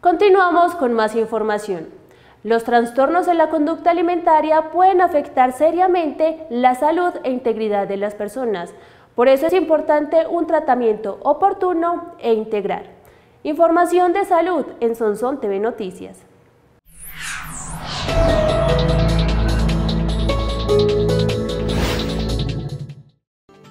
Continuamos con más información. Los trastornos en la conducta alimentaria pueden afectar seriamente la salud e integridad de las personas. Por eso es importante un tratamiento oportuno e integral. Información de salud en Sonson TV Noticias.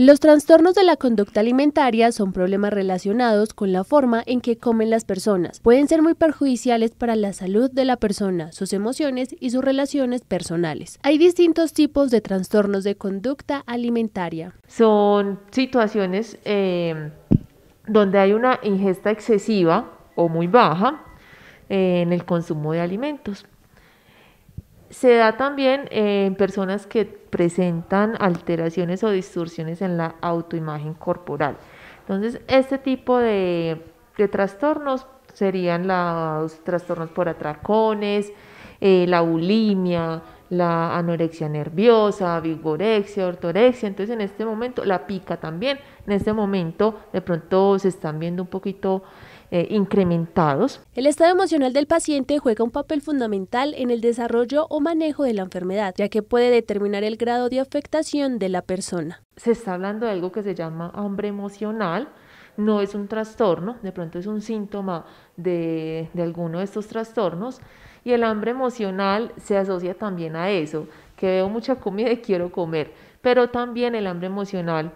Los trastornos de la conducta alimentaria son problemas relacionados con la forma en que comen las personas. Pueden ser muy perjudiciales para la salud de la persona, sus emociones y sus relaciones personales. Hay distintos tipos de trastornos de conducta alimentaria. Son situaciones eh, donde hay una ingesta excesiva o muy baja eh, en el consumo de alimentos. Se da también eh, en personas que presentan alteraciones o distorsiones en la autoimagen corporal. Entonces, este tipo de, trastornos serían los trastornos por atracones, eh, la bulimia, la anorexia nerviosa, vigorexia, ortorexia. Entonces, en este momento, la pica también. En este momento, de pronto se están viendo un poquito eh, incrementados. El estado emocional del paciente juega un papel fundamental en el desarrollo o manejo de la enfermedad, ya que puede determinar el grado de afectación de la persona. Se está hablando de algo que se llama hambre emocional, no es un trastorno, de pronto es un síntoma de, de, alguno de estos trastornos. Y el hambre emocional se asocia también a eso, que veo mucha comida y quiero comer, pero también el hambre emocional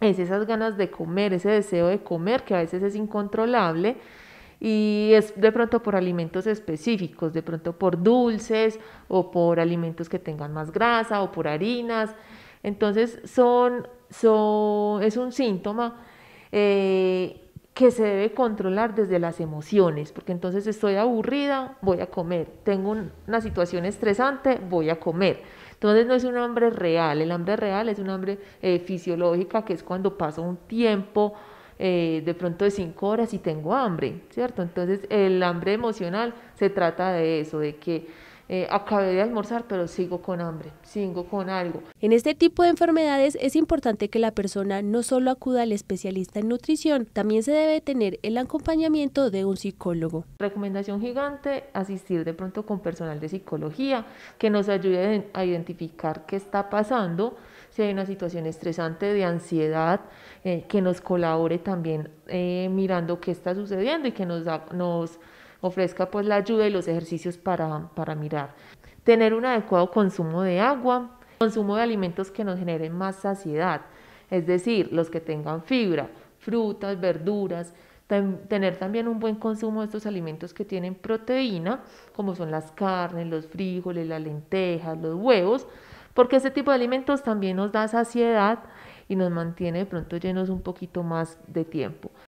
es esas ganas de comer, ese deseo de comer que a veces es incontrolable y es de pronto por alimentos específicos, de pronto por dulces o por alimentos que tengan más grasa o por harinas. Entonces son, es un síntoma eh, que se debe controlar desde las emociones, porque entonces estoy aburrida, voy a comer, tengo una situación estresante, voy a comer entonces no es un hambre real, el hambre real es un hambre eh, fisiológica que es cuando paso un tiempo eh, de pronto de cinco horas y tengo hambre, ¿cierto? Entonces el hambre emocional se trata de eso, de que eh, acabé de almorzar, pero sigo con hambre, sigo con algo. En este tipo de enfermedades es importante que la persona no solo acuda al especialista en nutrición, también se debe tener el acompañamiento de un psicólogo. Recomendación gigante, asistir de pronto con personal de psicología que nos ayude a identificar qué está pasando, si hay una situación estresante de ansiedad, eh, que nos colabore también eh, mirando qué está sucediendo y que nos, nos ofrezca pues la ayuda y los ejercicios para, mirar. Tener un adecuado consumo de agua, consumo de alimentos que nos generen más saciedad, es decir, los que tengan fibra, frutas, verduras, tener también un buen consumo de estos alimentos que tienen proteína, como son las carnes, los frijoles, las lentejas, los huevos, porque ese tipo de alimentos también nos da saciedad y nos mantiene de pronto llenos un poquito más de tiempo.